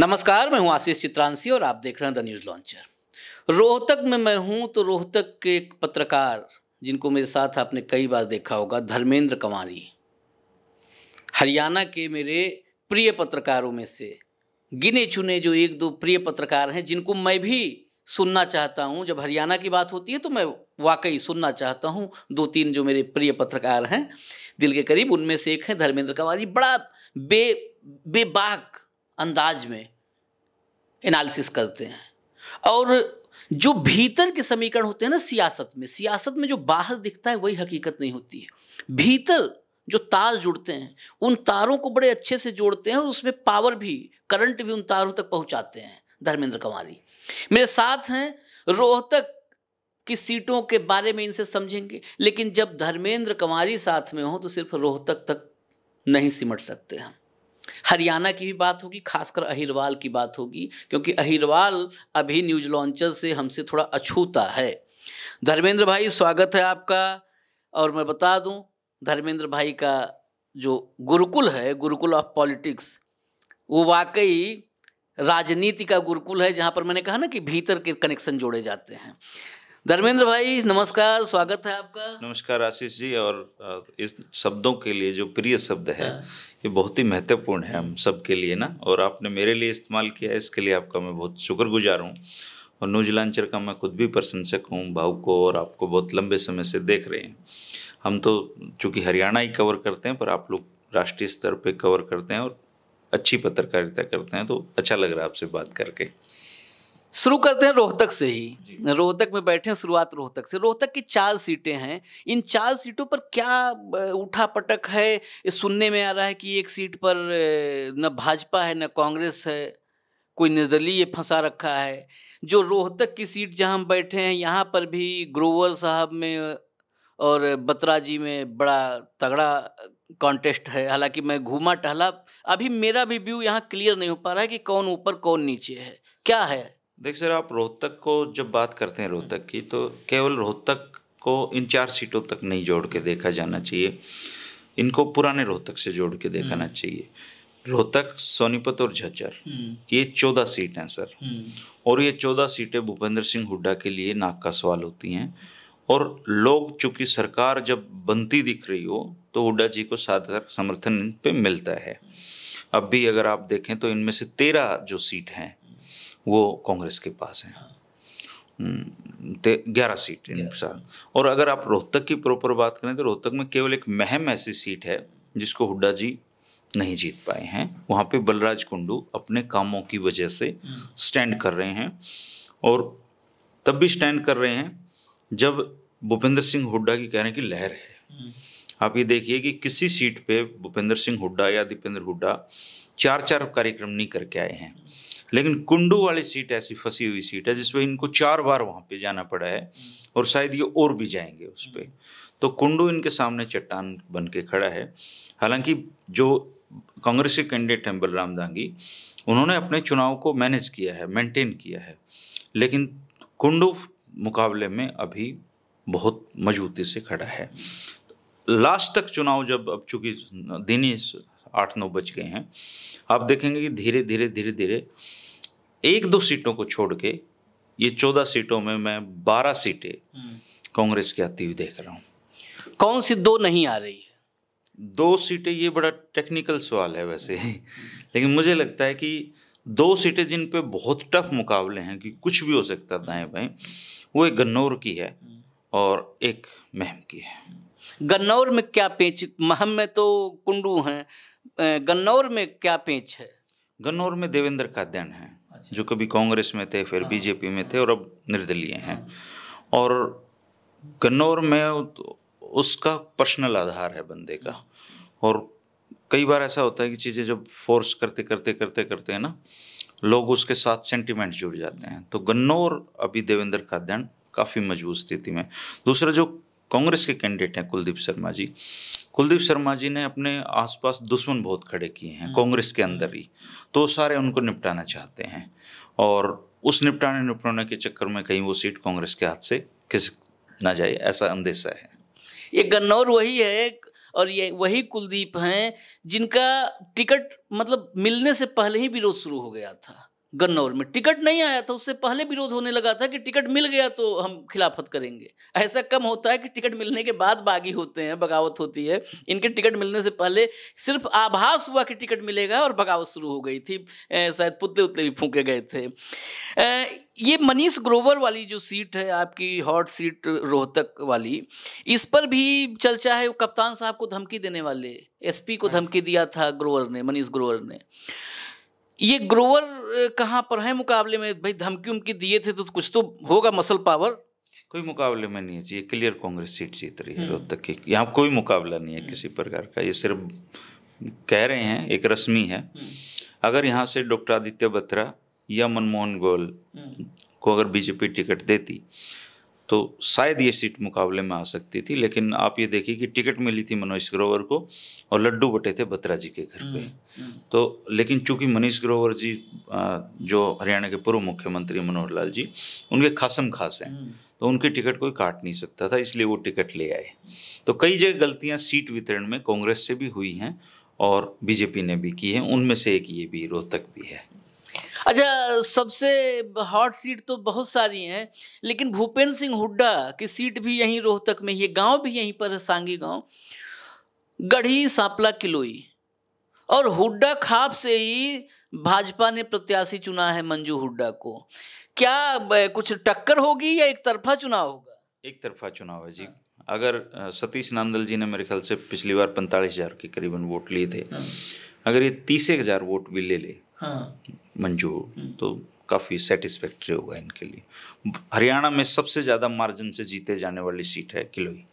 नमस्कार मैं हूं आशीष चित्रांशी और आप देख रहे हैं द न्यूज़ लॉन्चर रोहतक में मैं हूं तो रोहतक के एक पत्रकार जिनको मेरे साथ आपने कई बार देखा होगा धर्मेंद्र कंवारी हरियाणा के मेरे प्रिय पत्रकारों में से गिने चुने जो एक दो प्रिय पत्रकार हैं जिनको मैं भी सुनना चाहता हूं जब हरियाणा की बात होती है तो मैं वाकई सुनना चाहता हूं दो तीन जो मेरे प्रिय पत्रकार हैं दिल के करीब उनमें से एक हैं धर्मेंद्र कंवारी बड़ा बे बेबाक अंदाज में एनालिसिस करते हैं और जो भीतर के समीकरण होते हैं ना सियासत में सियासत में जो बाहर दिखता है वही हकीकत नहीं होती है भीतर जो तार जुड़ते हैं उन तारों को बड़े अच्छे से जोड़ते हैं और उसमें पावर भी करंट भी उन तारों तक पहुंचाते हैं धर्मेंद्र कुमारी मेरे साथ हैं रोहतक की सीटों के बारे में इनसे समझेंगे लेकिन जब धर्मेंद्र कुमारी साथ में हो तो सिर्फ रोहतक तक नहीं सिमट सकते हम हरियाणा की भी बात होगी खासकर अहिरवाल की बात होगी क्योंकि अहिरवाल अभी न्यूज लॉन्चर से हमसे थोड़ा अछूता है धर्मेंद्र भाई स्वागत है आपका और मैं बता दूं धर्मेंद्र भाई का जो गुरुकुल है गुरुकुल ऑफ पॉलिटिक्स वो वाकई राजनीति का गुरुकुल है जहाँ पर मैंने कहा ना कि भीतर के कनेक्शन जोड़े जाते हैं धर्मेंद्र भाई नमस्कार स्वागत है आपका नमस्कार आशीष जी और इस शब्दों के लिए जो प्रिय शब्द है हाँ। ये बहुत ही महत्वपूर्ण है हम सब के लिए ना और आपने मेरे लिए इस्तेमाल किया है इसके लिए आपका मैं बहुत शुक्रगुजार हूँ और न्यूजीलैंडचर का मैं खुद भी प्रशंसक हूँ भाव को और आपको बहुत लंबे समय से देख रहे हैं हम तो चूँकि हरियाणा ही कवर करते हैं पर आप लोग राष्ट्रीय स्तर पर कवर करते हैं और अच्छी पत्रकारिता करते हैं तो अच्छा लग रहा है आपसे बात करके शुरू करते हैं रोहतक से ही रोहतक में बैठे हैं शुरुआत रोहतक से रोहतक की चार सीटें हैं इन चार सीटों पर क्या उठा पटक है ये सुनने में आ रहा है कि एक सीट पर न भाजपा है न कांग्रेस है कोई निर्दलीय फंसा रखा है जो रोहतक की सीट जहां हम बैठे हैं यहाँ पर भी ग्रोवर साहब में और बत्रा जी में बड़ा तगड़ा कॉन्टेस्ट है हालांकि मैं घूमा टहला अभी मेरा भी व्यू यहाँ क्लियर नहीं हो पा रहा है कि कौन ऊपर कौन नीचे है क्या है देख सर आप रोहतक को जब बात करते हैं रोहतक की तो केवल रोहतक को इन चार सीटों तक नहीं जोड़ के देखा जाना चाहिए इनको पुराने रोहतक से जोड़ के देखना हम्म। चाहिए रोहतक सोनीपत और झज्जर हम्म। ये चौदह सीट हैं सर हम्म। और ये चौदह सीटें भूपेंद्र सिंह हुड्डा के लिए नाक का सवाल होती हैं और लोग चूंकि सरकार जब बनती दिख रही हो तो हुड्डा जी को साधारण समर्थन इन पे मिलता है अब भी अगर आप देखें तो इनमें से तेरह जो सीट हैं वो कांग्रेस के पास है हाँ। हम्म, ग्यारह सीट इन साल और अगर आप रोहतक की प्रॉपर बात करें तो रोहतक में केवल एक महम ऐसी सीट है जिसको हुड्डा जी नहीं जीत पाए हैं वहाँ पे बलराज कुंडू अपने कामों की वजह से स्टैंड हम्म। कर रहे हैं और तब भी स्टैंड कर रहे हैं जब भूपेंद्र सिंह हुड्डा की कह रहे हैं कि लहर है हम्म। आप ये देखिए कि किसी सीट पे भूपेंद्र सिंह हुड्डा या दीपेंद्र हुड्डा चार चार कार्यक्रम नहीं करके आए हैं लेकिन कुंडू वाली सीट ऐसी फंसी हुई सीट है जिसमें इनको चार बार वहाँ पे जाना पड़ा है और शायद ये और भी जाएंगे उस पर तो कुंडू इनके सामने चट्टान बन के खड़ा है हालांकि जो कांग्रेस के कैंडिडेट हैं बलराम दांगी उन्होंने अपने चुनाव को मैनेज किया है मेंटेन किया है लेकिन कुंडू मुकाबले में अभी बहुत मजबूती से खड़ा है लास्ट तक चुनाव जब अब चूंकि दिन ही आठ नौ बज गए हैं आप देखेंगे कि धीरे धीरे धीरे धीरे एक दो सीटों को छोड़ के ये चौदह सीटों में मैं बारह सीटें हम्म। कांग्रेस की आती हुई देख रहा हूँ कौन सी दो नहीं आ रही है दो सीटें ये बड़ा टेक्निकल सवाल है वैसे लेकिन मुझे लगता है कि दो सीटें जिन पे बहुत टफ मुकाबले हैं कि कुछ भी हो सकता दाएं बाएं वो एक गन्नौर की है और एक महम की है गन्नौर में क्या पेच महम में तो कुंडू हैं गन्नौर में क्या पेच है गन्नौर में देवेंद्र काद्यान है अच्छा। जो कभी कांग्रेस में थे फिर हाँ। बीजेपी में थे और अब निर्दलीय हैं और गन्नौर में उसका पर्सनल आधार है बंदे का हाँ। और कई बार ऐसा होता है कि चीज़ें जब फोर्स करते करते करते करते हैं ना लोग उसके साथ सेंटिमेंट जुड़ जाते हैं तो गन्नौर अभी देवेंद्र खाद्यान्न काफ़ी मजबूत स्थिति में दूसरा जो कांग्रेस के कैंडिडेट हैं कुलदीप शर्मा जी कुलदीप शर्मा जी ने अपने आसपास दुश्मन बहुत खड़े किए हैं हम्म। कांग्रेस के अंदर ही तो सारे उनको निपटाना चाहते हैं और उस निपटाने निपटाने के चक्कर में कहीं वो सीट कांग्रेस के हाथ से खिस ना जाए ऐसा अंदेशा है ये गन्नौर वही है और ये वही कुलदीप हैं जिनका टिकट मतलब मिलने से पहले ही विरोध शुरू हो गया था गन्नौर में टिकट नहीं आया था उससे पहले विरोध होने लगा था कि टिकट मिल गया तो हम खिलाफत करेंगे ऐसा कम होता है कि टिकट मिलने के बाद बागी होते हैं बगावत होती है इनके टिकट मिलने से पहले सिर्फ आभास हुआ कि टिकट मिलेगा और बगावत शुरू हो गई थी शायद पुतले उतले भी फूके गए थे ये मनीष ग्रोवर वाली जो सीट है आपकी हॉट सीट रोहतक वाली इस पर भी चर्चा है कप्तान साहब को धमकी देने वाले एसपी को हाँ धमकी दिया था ग्रोवर ने मनीष ग्रोवर ने ये ग्रोवर कहाँ पर है मुकाबले में भाई धमकी उमकी दिए थे तो कुछ तो होगा मसल पावर कोई मुकाबले में नहीं है जी क्लियर कांग्रेस सीट जीत रही है हम्म। रोहतक की यहाँ कोई मुकाबला नहीं है हम्म। किसी प्रकार का ये सिर्फ कह रहे हैं एक रस्मी है हम्म। अगर यहाँ से डॉक्टर आदित्य बत्रा या मनमोहन गोयल को अगर बीजेपी टिकट देती तो शायद ये सीट मुकाबले में आ सकती थी लेकिन आप ये देखिए कि टिकट मिली थी मनोज ग्रोवर को और लड्डू बटे थे बत्रा जी के घर पे हम्म, हम्म। तो लेकिन चूंकि मनीष ग्रोवर जी जो हरियाणा के पूर्व मुख्यमंत्री मनोहर लाल जी उनके खासम खास हैं हम्म। तो उनकी टिकट कोई काट नहीं सकता था इसलिए वो टिकट ले आए तो कई जगह गलतियां सीट वितरण में कांग्रेस से भी हुई हैं और बीजेपी ने भी की है उनमें से एक ये भी रोहतक भी है अच्छा सबसे हॉट सीट तो बहुत सारी हैं लेकिन भूपेंद्र सिंह हुड्डा की सीट भी यहीं रोहतक में ही गांव भी यहीं पर है सांगी गांव गढ़ी सांपला किलोई और हुड्डा खाप से ही भाजपा ने प्रत्याशी चुना है मंजू हुड्डा को क्या कुछ टक्कर होगी या एक तरफा चुनाव होगा एक तरफा चुनाव है जी हाँ। अगर सतीश नांदल जी ने मेरे ख्याल से पिछली बार पैंतालीस हजार के करीबन वोट लिए थे हाँ। अगर ये तीस एक हजार वोट भी ले ले हाँ। मंजूर हम्म। तो काफ़ी सेटिस्फैक्ट्री होगा इनके लिए हरियाणा में सबसे ज़्यादा मार्जिन से जीते जाने वाली सीट है किलोई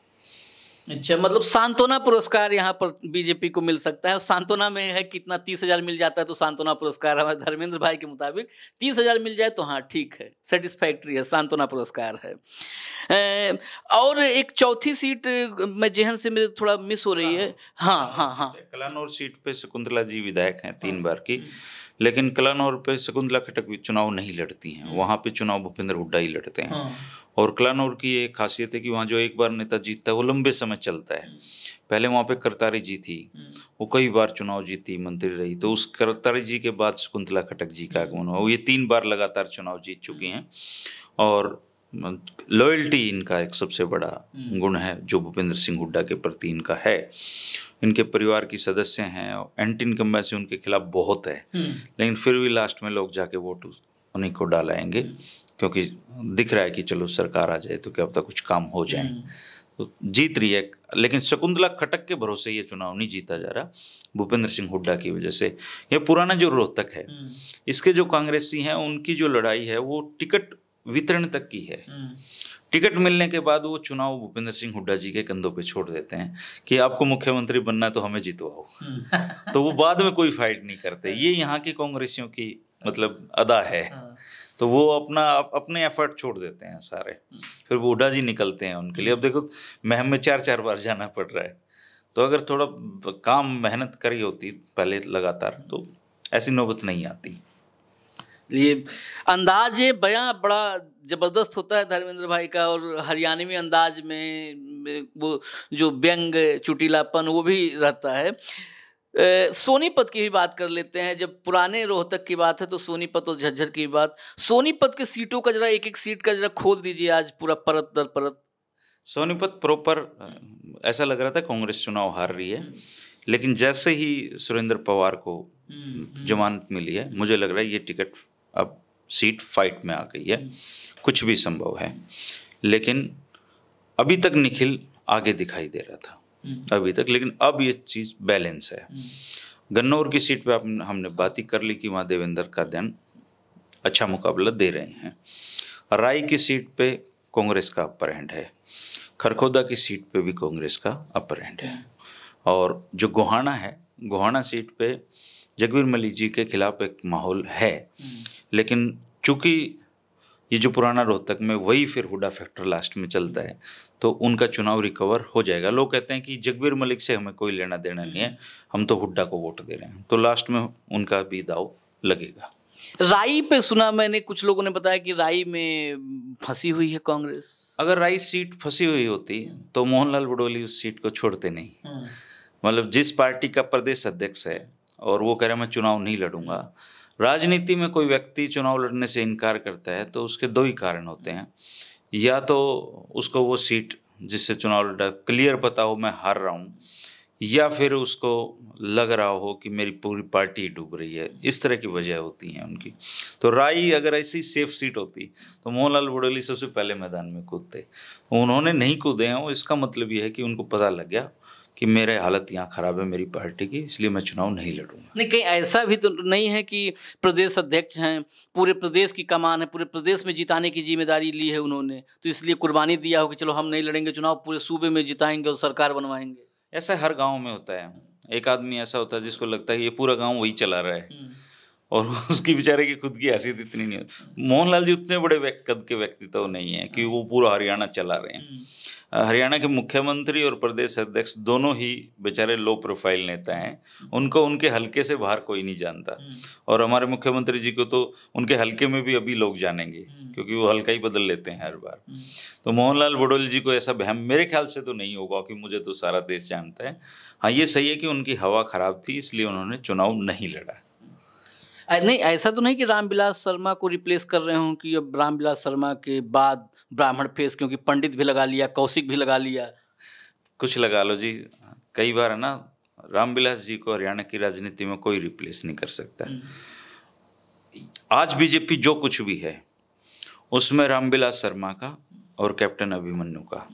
अच्छा मतलब सांत्वना पुरस्कार यहाँ पर बीजेपी को मिल सकता है सांत्वना में है कितना तीस हजार मिल जाता है तो सांत्वना पुरस्कार हमारे धर्मेंद्र भाई के मुताबिक तीस हजार मिल जाए तो हाँ ठीक है सेटिस्फैक्ट्री है सांत्वना पुरस्कार है और एक चौथी सीट मैं जेहन से मेरे थोड़ा मिस हो रही है हाँ हाँ हाँ, हाँ, हाँ। कलानौर सीट पर शकुंतला जी विधायक हैं तीन हाँ। बार की हम्म। लेकिन कलानौर पे शकुंतला खटक भी चुनाव नहीं लड़ती हैं हम्म। वहाँ पे चुनाव भूपेंद्र हुड्डा ही लड़ते हैं हाँ। और कलानौर की एक खासियत है कि वहाँ जो एक बार नेता जीतता है वो लंबे समय चलता है हम्म। पहले वहाँ पे करतारी जी थी हम्म। वो कई बार चुनाव जीती मंत्री रही तो उस करतारी जी के बाद शकुंतला खटक जी का आगमन हुआ ये तीन बार लगातार चुनाव जीत चुकी हैं और लॉयल्टी इनका एक सबसे बड़ा हम्म। गुण है जो भूपेंद्र सिंह हुड्डा के प्रति इनका है इनके परिवार की सदस्य हैं एंटी इनकम्बेंसी उनके खिलाफ बहुत है हम्म। लेकिन फिर भी लास्ट में लोग जाके वोट उन्हीं को डालाएंगे हम्म। क्योंकि दिख रहा है कि चलो सरकार आ जाए तो क्या पता कुछ काम हो जाए तो जीत रही है लेकिन शकुंतला खटक के भरोसे ये चुनाव नहीं जीता जा रहा भूपेंद्र सिंह हुड्डा की वजह से यह पुराना जो रोहतक है इसके जो कांग्रेसी हैं उनकी जो लड़ाई है वो टिकट वितरण तक की है हम्म। टिकट मिलने के बाद वो चुनाव भूपेंद्र सिंह हुड्डा जी के कंधों पे छोड़ देते हैं कि आपको मुख्यमंत्री बनना तो हमें जितवाओ हम्म। तो वो बाद में कोई फाइट नहीं करते ये यहाँ की कांग्रेसियों की मतलब अदा है हाँ। तो वो अपना अपने एफर्ट छोड़ देते हैं सारे हम्म। फिर वो हुडा जी निकलते हैं उनके लिए अब देखो मैं में चार चार बार जाना पड़ रहा है तो अगर थोड़ा काम मेहनत करी होती पहले लगातार तो ऐसी नौबत नहीं आती ये अंदाज ये बयां बड़ा ज़बरदस्त होता है धर्मेंद्र भाई का और हरियाणवी अंदाज में वो जो व्यंग चुटीलापन वो भी रहता है सोनीपत की भी बात कर लेते हैं जब पुराने रोहतक की बात है तो सोनीपत और झज्जर की बात सोनीपत के सीटों का जरा एक एक सीट का जरा खोल दीजिए आज पूरा परत दर परत सोनीपत प्रॉपर ऐसा लग रहा था कांग्रेस चुनाव हार रही है लेकिन जैसे ही सुरेंद्र पवार को हम्म, हम्म। जमानत मिली है मुझे लग रहा है ये टिकट अब सीट फाइट में आ गई है कुछ भी संभव है लेकिन अभी तक निखिल आगे दिखाई दे रहा था हम्म। अभी तक लेकिन अब ये चीज़ बैलेंस है हम्म। गन्नौर की सीट पे हमने बात ही कर ली कि वहाँ देवेंद्र का ध्यान अच्छा मुकाबला दे रहे हैं राय की सीट पे कांग्रेस का अपर हैंड है खरखोदा की सीट पे भी कांग्रेस का अपर हैंड है हम्म। और जो गोहाना है गोहाना सीट पे जगवीर मलिक जी के खिलाफ एक माहौल है हम्म। लेकिन चूंकि ये जो पुराना रोहतक में वही फिर हुडा फैक्टर लास्ट में चलता है तो उनका चुनाव रिकवर हो जाएगा लोग कहते हैं कि जगबीर मलिक से हमें कोई लेना देना नहीं है हम तो हुड्डा को वोट दे रहे हैं तो लास्ट में उनका भी दाव लगेगा राई पे सुना मैंने कुछ लोगों ने बताया कि राई में फंसी हुई है कांग्रेस अगर राई सीट फंसी हुई होती तो मोहनलाल बडोली उस सीट को छोड़ते नहीं हम्म। मतलब जिस पार्टी का प्रदेश अध्यक्ष है और वो कह रहे मैं चुनाव नहीं लड़ूंगा राजनीति में कोई व्यक्ति चुनाव लड़ने से इनकार करता है तो उसके दो ही कारण होते हैं या तो उसको वो सीट जिससे चुनाव लड़ा क्लियर पता हो मैं हार रहा हूँ या फिर उसको लग रहा हो कि मेरी पूरी पार्टी डूब रही है इस तरह की वजह होती हैं उनकी तो राय अगर ऐसी सेफ सीट होती तो मोहनलाल बुडोली सबसे पहले मैदान में कूदते उन्होंने नहीं कूदे हैं इसका मतलब ये है कि उनको पता लग गया कि मेरे हालत यहाँ खराब है मेरी पार्टी की इसलिए मैं चुनाव नहीं लड़ूंगा नहीं कहीं ऐसा भी तो नहीं है कि प्रदेश अध्यक्ष हैं पूरे प्रदेश की कमान है पूरे प्रदेश में जिताने की जिम्मेदारी ली है उन्होंने तो इसलिए कुर्बानी दिया हो कि चलो हम नहीं लड़ेंगे चुनाव पूरे सूबे में जिताएंगे और सरकार बनवाएंगे ऐसा हर गाँव में होता है एक आदमी ऐसा होता है जिसको लगता है ये पूरा गाँव वही चला रहा है हम्म। और उसकी बेचारे की खुद की हैसियत इतनी नहीं होती मोहनलाल जी उतने बड़े कद के व्यक्ति तो नहीं है कि वो पूरा हरियाणा चला रहे हैं हम्म। हरियाणा के मुख्यमंत्री और प्रदेश अध्यक्ष दोनों ही बेचारे लो प्रोफाइल नेता हैं उनको उनके हलके से बाहर कोई नहीं जानता हम्म। और हमारे मुख्यमंत्री जी को तो उनके हलके में भी अभी लोग जानेंगे हम्म। क्योंकि वो हल्का ही बदल लेते हैं हर बार तो मोहनलाल बडोल जी को ऐसा बहम मेरे ख्याल से तो नहीं होगा कि मुझे तो सारा देश जानता है हाँ ये सही है कि उनकी हवा खराब थी इसलिए उन्होंने चुनाव नहीं लड़ा नहीं ऐसा तो नहीं कि रामविलास शर्मा को रिप्लेस कर रहे हों कि अब रामविलास शर्मा के बाद ब्राह्मण फेस क्योंकि पंडित भी लगा लिया कौशिक भी लगा लिया कुछ लगा लो जी कई बार है ना रामविलास जी को हरियाणा की राजनीति में कोई रिप्लेस नहीं कर सकता हम्म। आज बीजेपी जो कुछ भी है उसमें रामविलास शर्मा का और कैप्टन अभिमन्यु का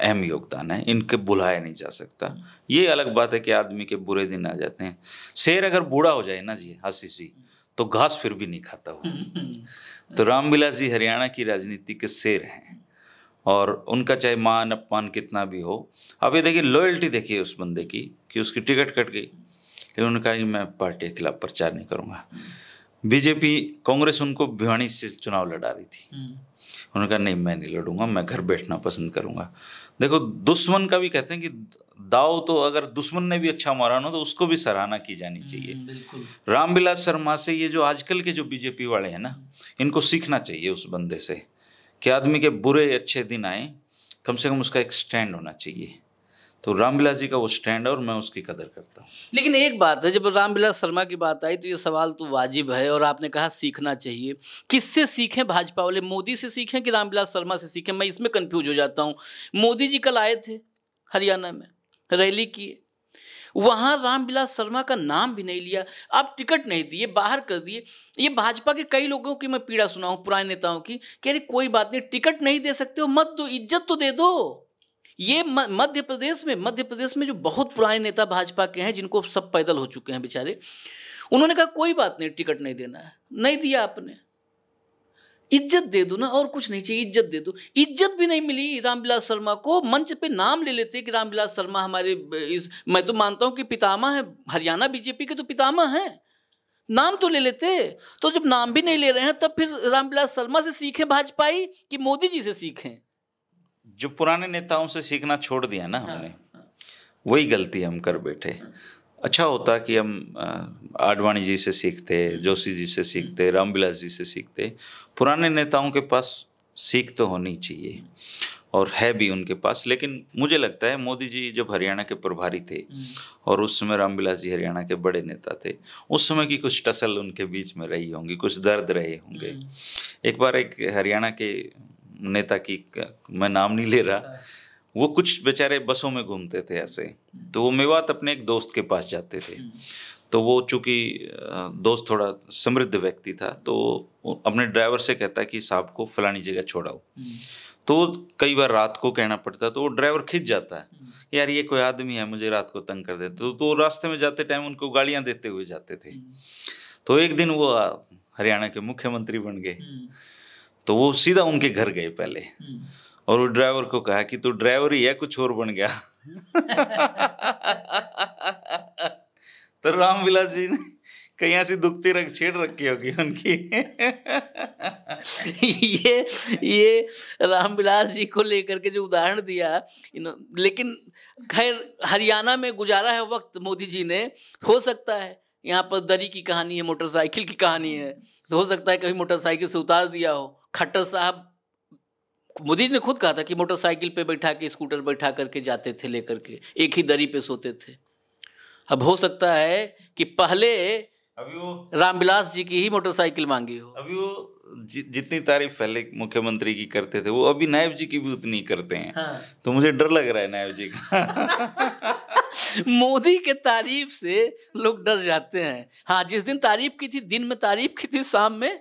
अहम योगदान है इनके बुलाया नहीं जा सकता ये अलग बात है कि आदमी के बुरे दिन आ जाते हैं शेर अगर बूढ़ा हो जाए ना जी हंसी सी तो घास फिर भी नहीं खाता हो तो रामविलास जी हरियाणा की राजनीति के शेर हैं और उनका चाहे मान अपमान कितना भी हो अब ये देखिए लॉयल्टी देखिए उस बंदे की कि उसकी टिकट कट गई लेकिन उन्होंने कहा कि मैं पार्टी के खिलाफ प्रचार नहीं करूँगा बीजेपी कांग्रेस उनको भिवाणी से चुनाव लड़ा रही थी हम्म। उन्होंने कहा नहीं मैं नहीं लड़ूंगा मैं घर बैठना पसंद करूंगा देखो दुश्मन का भी कहते हैं कि दाव तो अगर दुश्मन ने भी अच्छा मारा ना तो उसको भी सराहना की जानी चाहिए हम्म, रामविलास शर्मा से ये जो आजकल के जो बीजेपी वाले हैं ना इनको सीखना चाहिए उस बंदे से कि आदमी के बुरे अच्छे दिन आए कम से कम उसका एक स्टैंड होना चाहिए तो रामविलास जी का वो स्टैंड है और मैं उसकी कदर करता हूँ लेकिन एक बात है जब रामविलास शर्मा की बात आई तो ये सवाल तो वाजिब है और आपने कहा सीखना चाहिए किससे सीखें भाजपा वाले मोदी से सीखें कि रामविलास शर्मा से सीखें मैं इसमें कंफ्यूज हो जाता हूँ मोदी जी कल आए थे हरियाणा में रैली किए वहां रामविलास शर्मा का नाम भी नहीं लिया आप टिकट नहीं दिए बाहर कर दिए ये भाजपा के कई लोगों की मैं पीड़ा सुना हूं पुराने नेताओं की कि अरे कोई बात नहीं टिकट नहीं दे सकते हो मत दो इज्जत तो दे दो ये मध्य प्रदेश में मध्य प्रदेश में जो बहुत पुराने नेता भाजपा के हैं जिनको सब पैदल हो चुके हैं बेचारे उन्होंने कहा कोई बात नहीं टिकट नहीं देना है नहीं दिया आपने इज्जत दे दो ना और कुछ नहीं चाहिए इज्जत दे दो इज्जत भी नहीं मिली रामविलास शर्मा को मंच पे नाम ले लेते कि रामविलास शर्मा हमारे इस मैं तो मानता हूँ कि पितामा है हरियाणा बीजेपी के तो पितामा हैं नाम तो ले लेते तो जब नाम भी नहीं ले रहे हैं तब फिर रामविलास शर्मा से सीखें भाजपाई कि मोदी जी से सीखें जो पुराने नेताओं से सीखना छोड़ दिया ना हाँ, हमने हाँ, हाँ। वही गलती हम कर बैठे हाँ। अच्छा होता कि हम आडवाणी जी से सीखते जोशी जी से सीखते रामविलास जी से सीखते पुराने नेताओं के पास सीख तो होनी चाहिए और है भी उनके पास लेकिन मुझे लगता है मोदी जी जब हरियाणा के प्रभारी थे हम्म। और उस समय रामविलास जी हरियाणा के बड़े नेता थे उस समय की कुछ टसल उनके बीच में रही होंगी कुछ दर्द रहे होंगे हम्म। एक बार एक हरियाणा के नेता की मैं नाम नहीं ले रहा वो कुछ बेचारे बसों में घूमते थे ऐसे तो वो मेवात अपने एक दोस्त के पास जाते थे हम्म। तो वो चूंकि दोस्त थोड़ा समृद्ध व्यक्ति था तो अपने ड्राइवर से कहता कि साहब को फलानी जगह छोड़ाओ हम्म। तो कई बार रात को कहना पड़ता तो वो ड्राइवर खिंच जाता है हम्म। यार ये कोई आदमी है मुझे रात को तंग कर देते तो, तो रास्ते में जाते टाइम उनको गालियां देते हुए जाते थे तो एक दिन वो हरियाणा के मुख्यमंत्री बन गए तो वो सीधा उनके घर गए पहले और वो ड्राइवर को कहा कि तू ड्राइवर ही है कुछ और बन गया तो रामविलास जी ने कहीं से दुखती रख छेड़ रखी होगी उनकी ये ये रामविलास जी को लेकर के जो उदाहरण दिया लेकिन खैर हरियाणा में गुजारा है वक्त मोदी जी ने हो सकता है यहाँ पर दरी की कहानी है मोटरसाइकिल की कहानी है तो हो सकता है कभी मोटरसाइकिल से उतार दिया हो खट्टर साहब मोदी जी ने खुद कहा था कि मोटरसाइकिल पे बैठा के स्कूटर बैठा करके जाते थे लेकर के एक ही दरी पे सोते थे अब हो सकता है कि पहले अभी वो रामविलास जी की ही मोटरसाइकिल मांगी हो अभी वो जि, जितनी तारीफ पहले मुख्यमंत्री की करते थे वो अभी नायब जी की भी उतनी करते हैं हाँ। तो मुझे डर लग रहा है नायब जी का मोदी के तारीफ से लोग डर जाते हैं हाँ जिस दिन तारीफ की थी दिन में तारीफ की थी शाम में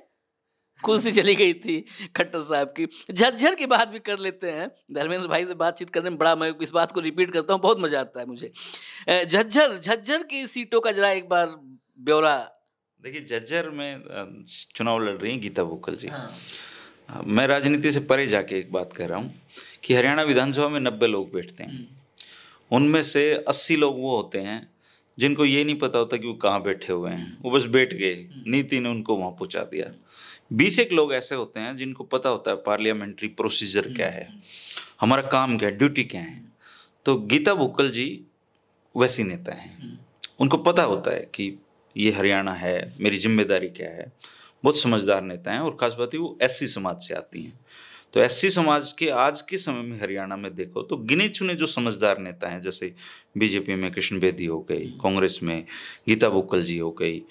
कुर्सी चली गई थी खट्टर साहब की झज्झर की बात भी कर लेते हैं धर्मेंद्र भाई से बातचीत करने में बड़ा मैं इस बात को रिपीट करता हूँ बहुत मजा आता है मुझे झज्झर झज्झर की सीटों का जरा एक बार ब्यौरा देखिए झज्जर में चुनाव लड़ रही हैं गीता बोकल जी हाँ। मैं राजनीति से परे जाके एक बात कह रहा हूँ कि हरियाणा विधानसभा में नब्बे लोग बैठते हैं हम्म। उनमें से अस्सी लोग वो होते हैं जिनको ये नहीं पता होता कि वो कहाँ बैठे हुए हैं वो बस बैठ गए हम्म। नीति ने उनको वहाँ पहुँचा दिया बीस एक लोग ऐसे होते हैं जिनको पता होता है पार्लियामेंट्री प्रोसीजर क्या है हम्म, हम्म। हमारा काम क्या है ड्यूटी क्या है तो गीता बुक्कल जी वैसी नेता हैं हम्म। उनको पता होता है कि ये हरियाणा है मेरी जिम्मेदारी क्या है बहुत समझदार नेता हैं और ख़ास बात है वो एस समाज से आती हैं तो एस समाज के आज के समय में हरियाणा में देखो तो गिने चुने जो समझदार नेता हैं जैसे बीजेपी में कृष्ण बेदी हो गई कांग्रेस में गीता बुक्कल जी हो गई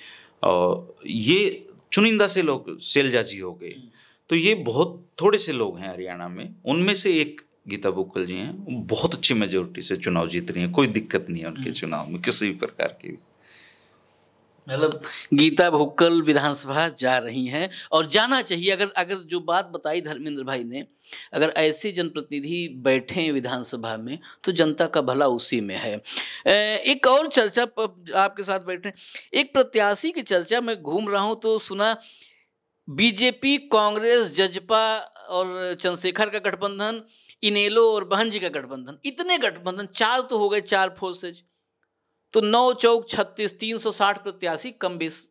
और ये चुनिंदा से लोग शैलजा जी हो गए हम्म। तो ये बहुत थोड़े से लोग हैं हरियाणा में उनमें से एक गीता बुक्कल जी हैं बहुत अच्छी मेजोरिटी से चुनाव जीत रही हैं कोई दिक्कत नहीं है उनके हम्म। चुनाव में किसी भी प्रकार की भी मतलब गीता भुक्कल विधानसभा जा रही हैं और जाना चाहिए अगर अगर जो बात बताई धर्मेंद्र भाई ने अगर ऐसे जनप्रतिनिधि बैठे विधानसभा में तो जनता का भला उसी में है एक और चर्चा आपके साथ बैठे एक प्रत्याशी की चर्चा मैं घूम रहा हूँ तो सुना बीजेपी कांग्रेस जजपा और चंद्रशेखर का गठबंधन इनेलो और बहन जी का गठबंधन इतने गठबंधन चार तो हो गए चार फोर्सेज तो नौ चौक छत्तीस तीन सौ साठ प्रत्याशी कम बेस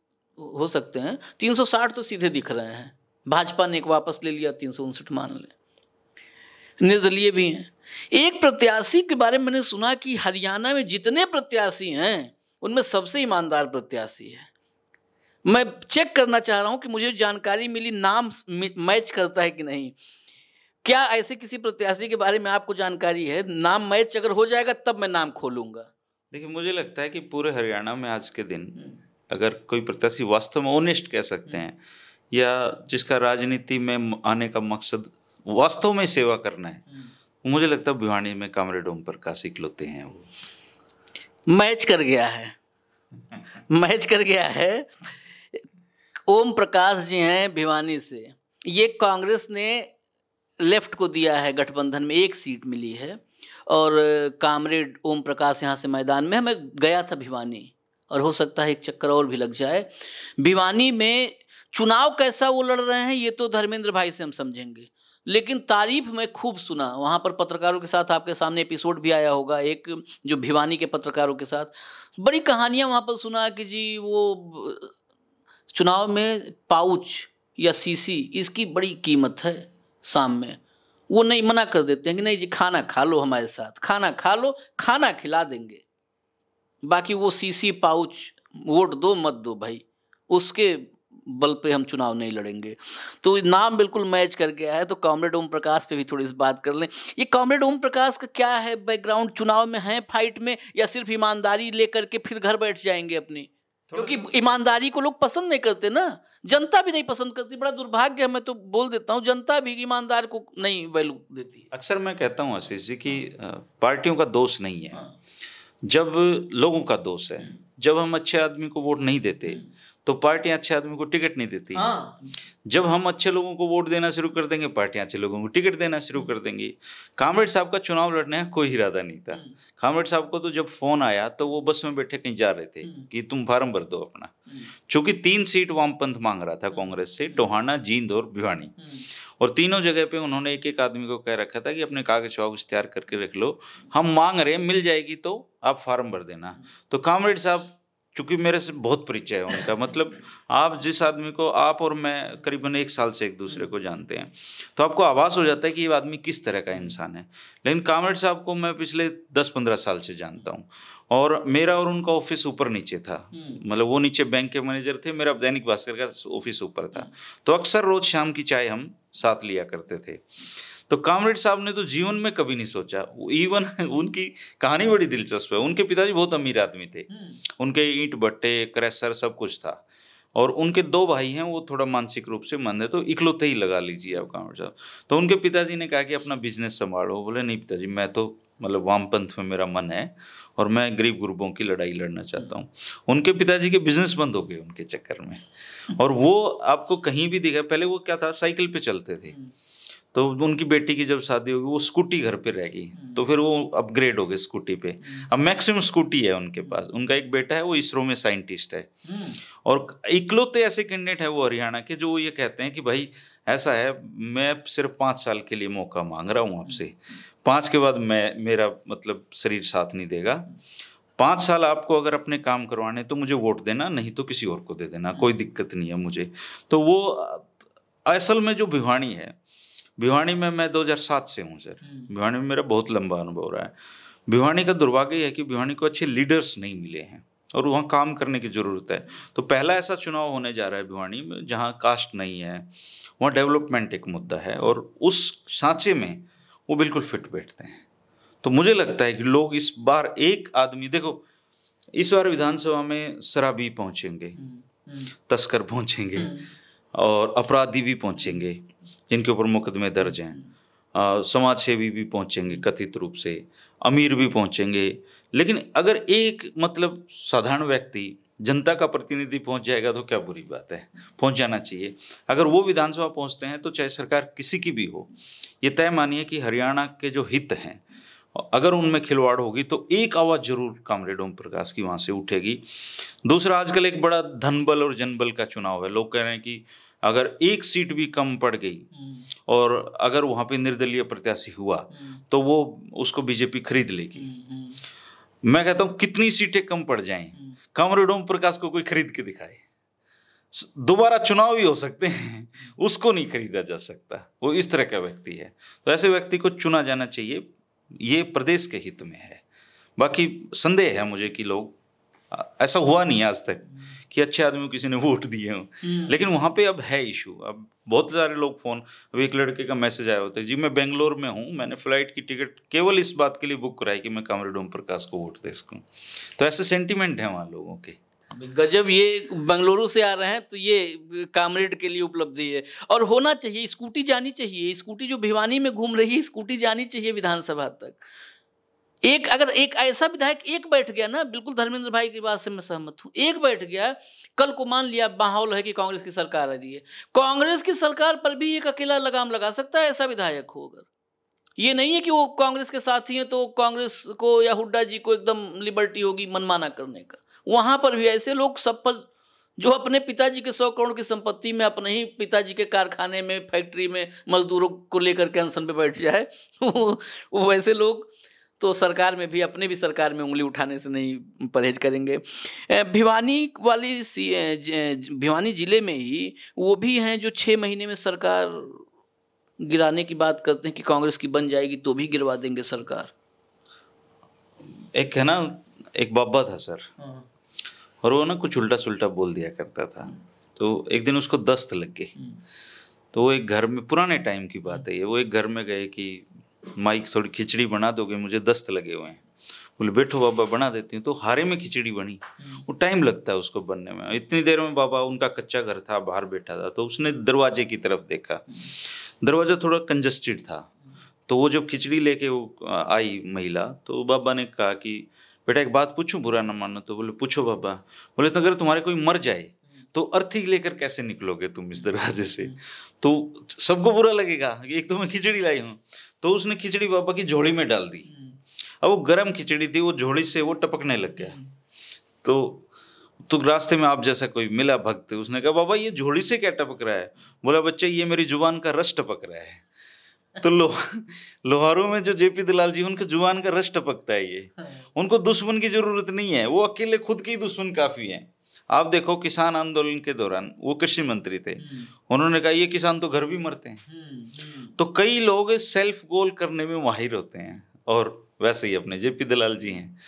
हो सकते हैं तीन सौ साठ तो सीधे दिख रहे हैं भाजपा ने एक वापस ले लिया तीन सौ उनसठ मान लें निर्दलीय भी हैं एक प्रत्याशी के बारे में मैंने सुना कि हरियाणा में जितने प्रत्याशी हैं उनमें सबसे ईमानदार प्रत्याशी है मैं चेक करना चाह रहा हूं कि मुझे जानकारी मिली नाम मैच करता है कि नहीं क्या ऐसे किसी प्रत्याशी के बारे में आपको जानकारी है नाम मैच अगर हो जाएगा तब मैं नाम खोलूंगा देखिए मुझे लगता है कि पूरे हरियाणा में आज के दिन हम्म। अगर कोई प्रत्याशी वास्तव में ओनेस्ट कह सकते हम्म। हैं या जिसका राजनीति में आने का मकसद वास्तव में सेवा करना है हम्म। मुझे लगता है भिवानी में कामरेड ओम प्रकाश इकलौते हैं वो मैच कर गया है मैच कर गया है ओम प्रकाश जी हैं भिवानी से ये कांग्रेस ने लेफ्ट को दिया है गठबंधन में एक सीट मिली है और कामरेड ओम प्रकाश यहाँ से मैदान में हमें गया था भिवानी और हो सकता है एक चक्कर और भी लग जाए भिवानी में चुनाव कैसा वो लड़ रहे हैं ये तो धर्मेंद्र भाई से हम समझेंगे लेकिन तारीफ मैं खूब सुना वहाँ पर पत्रकारों के साथ आपके सामने एपिसोड भी आया होगा एक जो भिवानी के पत्रकारों के साथ बड़ी कहानियाँ वहाँ पर सुना कि जी वो चुनाव में पाउच या सीसी इसकी बड़ी कीमत है शाम में वो नहीं मना कर देते हैं कि नहीं जी खाना खा लो हमारे साथ खाना खा लो खाना खिला देंगे बाकी वो सीसी पाउच वोट दो मत दो भाई उसके बल पे हम चुनाव नहीं लड़ेंगे तो नाम बिल्कुल मैच कर गया है तो कॉमरेड ओम प्रकाश पे भी थोड़ी इस बात कर लें ये कॉमरेड ओम प्रकाश का क्या है बैकग्राउंड चुनाव में है फाइट में या सिर्फ ईमानदारी लेकर के फिर घर बैठ जाएंगे अपनी क्योंकि ईमानदारी को लोग पसंद नहीं करते ना जनता भी नहीं पसंद करती बड़ा दुर्भाग्य है मैं तो बोल देता हूँ जनता भी ईमानदार को नहीं वैल्यू देती अक्सर मैं कहता हूँ आशीष जी की पार्टियों का दोष नहीं है हाँ। जब लोगों का दोष है जब हम अच्छे आदमी को वोट नहीं देते हम्म। तो पार्टियां अच्छे आदमी को टिकट नहीं देती हाँ। जब हम अच्छे लोगों को वोट देना शुरू कर देंगे पार्टियां अच्छे लोगों को टिकट देना शुरू कर देंगी कामरेड साहब का चुनाव लड़ने का कोई इरादा नहीं था हम्म। कामरेड साहब को तो जब फोन आया तो वो बस में बैठे कहीं जा रहे थे हम्म। कि तुम फार्म भर दो अपना हम्म। चूंकि तीन सीट वामपंथ मांग रहा था कांग्रेस से टोहाना जींद और भिवानी और तीनों जगह पे उन्होंने एक एक आदमी को कह रखा था कि अपने कागज वागज तैयार करके रख लो हम मांग रहे मिल जाएगी तो आप फार्म भर देना तो कामरेड साहब क्योंकि मेरे से बहुत परिचय है उनका मतलब आप जिस आदमी को आप और मैं करीबन एक साल से एक दूसरे को जानते हैं तो आपको आभास हो जाता है कि ये आदमी किस तरह का इंसान है लेकिन कामरेड साहब को मैं पिछले दस पंद्रह साल से जानता हूँ और मेरा और उनका ऑफिस ऊपर नीचे था हम्म। मतलब वो नीचे बैंक के मैनेजर थे मेरा दैनिक भास्कर का ऑफिस ऊपर था तो अक्सर रोज़ शाम की चाय हम साथ लिया करते थे तो कामरेड साहब ने तो जीवन में कभी नहीं सोचा इवन उनकी कहानी बड़ी दिलचस्प है उनके पिताजी बहुत अमीर आदमी थे हम्म। उनके ईंट बट्टे क्रेशर सब कुछ था और उनके दो भाई हैं वो थोड़ा मानसिक रूप से मंद है तो इकलौते ही लगा लीजिए आप कांवड़ साहब तो उनके पिताजी ने कहा कि अपना बिजनेस संभालो बोले नहीं पिताजी मैं तो मतलब वामपंथ में मेरा मन है और मैं गरीब गुरबों की लड़ाई लड़ना चाहता हम्म। हूँ उनके पिताजी के बिजनेस बंद हो गए उनके चक्कर में और वो आपको कहीं भी दिखा पहले वो क्या था साइकिल पे चलते थे हम्म। तो उनकी बेटी की जब शादी होगी वो स्कूटी घर पे रह गई हम्म। तो फिर वो अपग्रेड हो गए स्कूटी पे हम्म। अब मैक्सिमम स्कूटी है उनके पास उनका एक बेटा है वो इसरो में साइंटिस्ट है हम्म। और इकलौते ऐसे कैंडिडेट है वो हरियाणा के जो ये कहते हैं कि भाई ऐसा है मैं सिर्फ पाँच साल के लिए मौका मांग रहा हूँ आपसे पाँच के बाद मैं मेरा मतलब शरीर साथ नहीं देगा पाँच साल आपको अगर अपने काम करवाने तो मुझे वोट देना नहीं तो किसी और को दे देना कोई दिक्कत नहीं है मुझे तो वो असल में जो भिवाणी है भिवानी में मैं 2007 से हूँ सर हम्म। भिवानी में मेरा बहुत लंबा अनुभव रहा है भिवानी का दुर्भाग्य है कि भिवानी को अच्छे लीडर्स नहीं मिले हैं और वहाँ काम करने की ज़रूरत है तो पहला ऐसा चुनाव होने जा रहा है भिवानी में जहाँ कास्ट नहीं है वहाँ डेवलपमेंट एक मुद्दा है और उस सांचे में वो बिल्कुल फिट बैठते हैं तो मुझे लगता है कि लोग इस बार एक आदमी देखो इस बार विधानसभा में शराबी पहुँचेंगे हम्म, हम्म। तस्कर पहुँचेंगे और अपराधी भी पहुँचेंगे जिनके ऊपर मुकदमे दर्ज हैं समाज सेवी भी पहुंचेंगे कथित रूप से अमीर भी पहुंचेंगे लेकिन अगर एक मतलब साधारण व्यक्ति जनता का प्रतिनिधि पहुंच जाएगा तो क्या बुरी बात है पहुंच जाना चाहिए अगर वो विधानसभा पहुंचते हैं तो चाहे सरकार किसी की भी हो ये तय मानिए कि हरियाणा के जो हित हैं अगर उनमें खिलवाड़ होगी तो एक आवाज़ जरूर कामरेड ओम प्रकाश की वहाँ से उठेगी दूसरा आजकल एक बड़ा धनबल और जनबल का चुनाव है लोग कह रहे हैं कि अगर एक सीट भी कम पड़ गई हम्म। और अगर वहां पे निर्दलीय प्रत्याशी हुआ हम्म। तो वो उसको बीजेपी खरीद लेगी हम्म, मैं कहता हूं कितनी सीटें कम पड़ जाएं कामरेड ओम प्रकाश को कोई खरीद के दिखाए दोबारा चुनाव भी हो सकते हैं उसको नहीं खरीदा जा सकता वो इस तरह का व्यक्ति है तो ऐसे व्यक्ति को चुना जाना चाहिए ये प्रदेश के हित में है बाकी संदेह है मुझे कि लोग ऐसा हुआ नहीं आज तक कि अच्छे आदमी को किसी ने वोट दिए हो हम्म। लेकिन वहाँ पे अब है इशू अब बहुत सारे लोग फ़ोन अभी एक लड़के का मैसेज आया होता है जी मैं बेंगलोर में हूँ मैंने फ्लाइट की टिकट केवल इस बात के लिए बुक कराई कि मैं कमरेड ओम प्रकाश को वोट दे सकूँ तो ऐसे सेंटिमेंट है वहाँ लोगों के गजब ये बेंगलुरु से आ रहे हैं तो ये कामरेड के लिए उपलब्धि है और होना चाहिए स्कूटी जानी चाहिए स्कूटी जो भिवानी में घूम रही है स्कूटी जानी चाहिए विधानसभा तक एक अगर एक ऐसा विधायक एक बैठ गया ना बिल्कुल धर्मेंद्र भाई की बात से मैं सहमत हूँ एक बैठ गया कल को मान लिया माहौल है कि कांग्रेस की सरकार आ रही है कांग्रेस की सरकार पर भी एक अकेला लगाम लगा सकता है ऐसा विधायक हो अगर ये नहीं है कि वो कांग्रेस के साथी हैं तो कांग्रेस को या हुड्डा जी को एकदम लिबर्टी होगी मनमाना करने का वहाँ पर भी ऐसे लोग सब पर जो अपने पिताजी के सौ करोड़ की संपत्ति में अपने ही पिताजी के कारखाने में फैक्ट्री में मजदूरों को लेकर के अनशन पे बैठ जाए वो वैसे लोग तो सरकार में भी अपने भी सरकार में उंगली उठाने से नहीं परहेज करेंगे भिवानी वाली सी भिवानी ज़िले में ही वो भी हैं जो छः महीने में सरकार गिराने की बात करते हैं कि कांग्रेस की बन जाएगी तो भी गिरवा देंगे सरकार एक है ना एक बब्बा था सर हाँ। और वो ना कुछ उल्टा सुल्टा बोल दिया करता था हाँ। तो एक दिन उसको दस्त लग गई हाँ। तो वो एक घर में पुराने टाइम की बात है ये वो एक घर में गए कि माइक थोड़ी खिचड़ी बना दोगे मुझे दस्त लगे हुए हैं बोले बैठो बाबा बना देती हूँ तो हारे में खिचड़ी बनी वो टाइम लगता है उसको बनने में इतनी देर में बाबा उनका कच्चा घर था बाहर बैठा था तो उसने दरवाजे की तरफ देखा दरवाजा थोड़ा कंजस्टेड था तो वो जब खिचड़ी लेके वो आई महिला तो बाबा ने कहा कि बेटा एक बात पूछूं बुरा ना मानो तो बोले पूछो बाबा बोले तो अगर तुम्हारे कोई मर जाए तो अर्थी लेकर कैसे निकलोगे तुम इस दरवाजे से तो सबको बुरा लगेगा एक तो मैं खिचड़ी लाई हूँ तो उसने खिचड़ी बाबा की झोली में डाल दी हम्म। अब वो गर्म खिचड़ी थी वो झोली से वो टपकने लग गया तो तो रास्ते में आप जैसा कोई मिला भक्त उसने कहा बाबा ये झोली से क्या टपक रहा है बोला बच्चा ये मेरी जुबान का रस टपक रहा है तो लो लोहारों में जो जेपी दलाल जी उनके जुबान का रस टपकता है ये हाँ। उनको दुश्मन की जरूरत नहीं है वो अकेले खुद के ही दुश्मन काफी है आप देखो किसान आंदोलन के दौरान वो कृषि मंत्री थे हम्म। उन्होंने कहा ये किसान तो घर भी मरते हैं हम्म, हम्म। तो कई लोग सेल्फ गोल करने में माहिर होते हैं और वैसे ही अपने जेपी दलाल जी हैं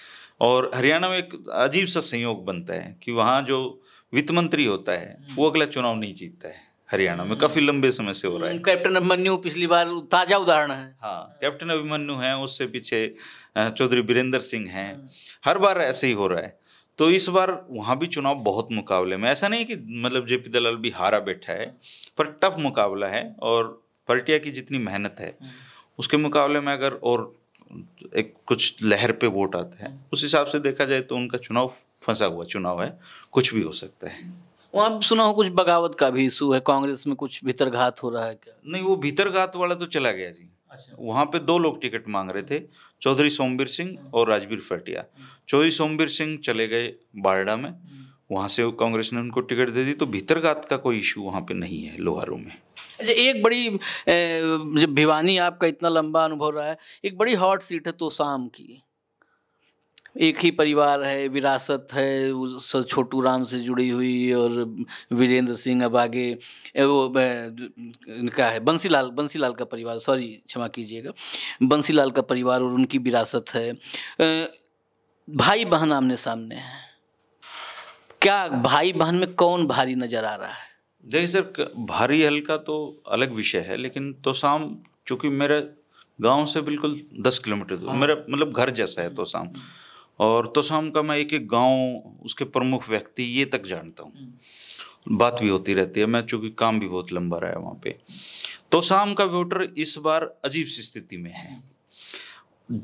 और हरियाणा में एक अजीब सा संयोग बनता है कि वहाँ जो वित्त मंत्री होता है वो अगला चुनाव नहीं जीतता है हरियाणा में काफी लंबे समय से हो रहा है कैप्टन अभिमन्यु पिछली बार ताजा उदाहरण है हाँ कैप्टन अभिमन्यु हैं उससे पीछे चौधरी बीरेंद्र सिंह हैं हर बार ऐसे ही हो रहा है तो इस बार वहाँ भी चुनाव बहुत मुकाबले में ऐसा नहीं कि मतलब जे पी दलाल भी हारा बैठा है पर टफ मुकाबला है और पलटिया की जितनी मेहनत है हम्म। उसके मुकाबले में अगर और एक कुछ लहर पे वोट आते हैं हम्म। उस हिसाब से देखा जाए तो उनका चुनाव फंसा हुआ चुनाव है कुछ भी हो सकता है हम्म। वहाँ सुना हो कुछ बगावत का भी इशू है कांग्रेस में कुछ भीतरघात हो रहा है क्या नहीं वो भीतरघात वाला तो चला गया जी अच्छा। वहाँ पे दो लोग टिकट मांग रहे थे चौधरी सोमवीर सिंह हम्म। और राजवीर फटिया चौधरी सोमवीर सिंह चले गए बारडा में हम्म। वहाँ से कांग्रेस ने उनको टिकट दे दी तो भीतरघात का कोई इशू वहाँ पे नहीं है लोहारू में अच्छा एक बड़ी जब भिवानी आपका इतना लंबा अनुभव रहा है एक बड़ी हॉट सीट है तो शाम की एक ही परिवार है विरासत है उस छोटू राम से जुड़ी हुई और वीरेंद्र सिंह अब आगे वो इनका है बंसीलाल बंसीलाल का परिवार सॉरी क्षमा कीजिएगा बंसीलाल का परिवार और उनकी विरासत है भाई बहन आमने सामने हैं क्या भाई बहन में कौन भारी नज़र आ रहा है देखिए सर भारी हल्का तो अलग विषय है लेकिन तो शाम चूंकि मेरे गांव से बिल्कुल दस किलोमीटर दूर हाँ। मेरा मतलब घर जैसा है तो शाम हम्म। और शाम का मैं एक एक गांव उसके प्रमुख व्यक्ति ये तक जानता हूँ बात भी होती रहती है मैं चूंकि काम भी बहुत लंबा रहा है वहाँ पे तो शाम का वोटर इस बार अजीब सी स्थिति में है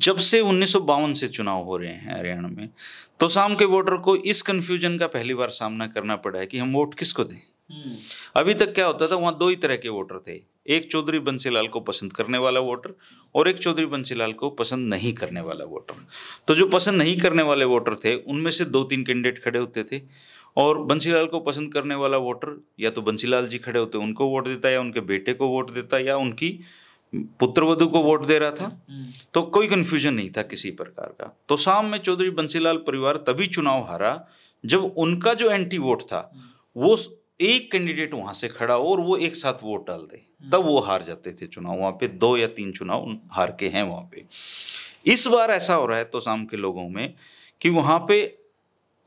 जब से उन्नीस से चुनाव हो रहे हैं हरियाणा में तो शाम के वोटर को इस कन्फ्यूजन का पहली बार सामना करना पड़ा है कि हम वोट किसको दें हम्म। अभी तक क्या होता था वहां दो ही तरह के वोटर थे एक चौधरी बंसीलाल को पसंद करने वाला वोटर और एक चौधरी बंसीलाल को पसंद नहीं करने वाला वोटर तो जो पसंद नहीं करने वाले वोटर थे उनमें से दो तीन कैंडिडेट खड़े होते थे और बंसीलाल को पसंद करने वाला वोटर या तो बंसीलाल जी खड़े होते उनको वोट देता या उनके बेटे को वोट देता या उनकी पुत्रवधु को वोट दे रहा था हम्म। तो कोई कन्फ्यूजन नहीं था किसी प्रकार का तो शाम में चौधरी बंसीलाल परिवार तभी चुनाव हारा जब उनका जो एंटी वोट था हम्म। वो एक कैंडिडेट वहां से खड़ा हो और वो एक साथ वोट डाल दे तब वो हार जाते थे चुनाव वहां पे दो या तीन चुनाव हार के हैं वहां पे इस बार ऐसा हो रहा है तो शाम के लोगों में कि वहां पे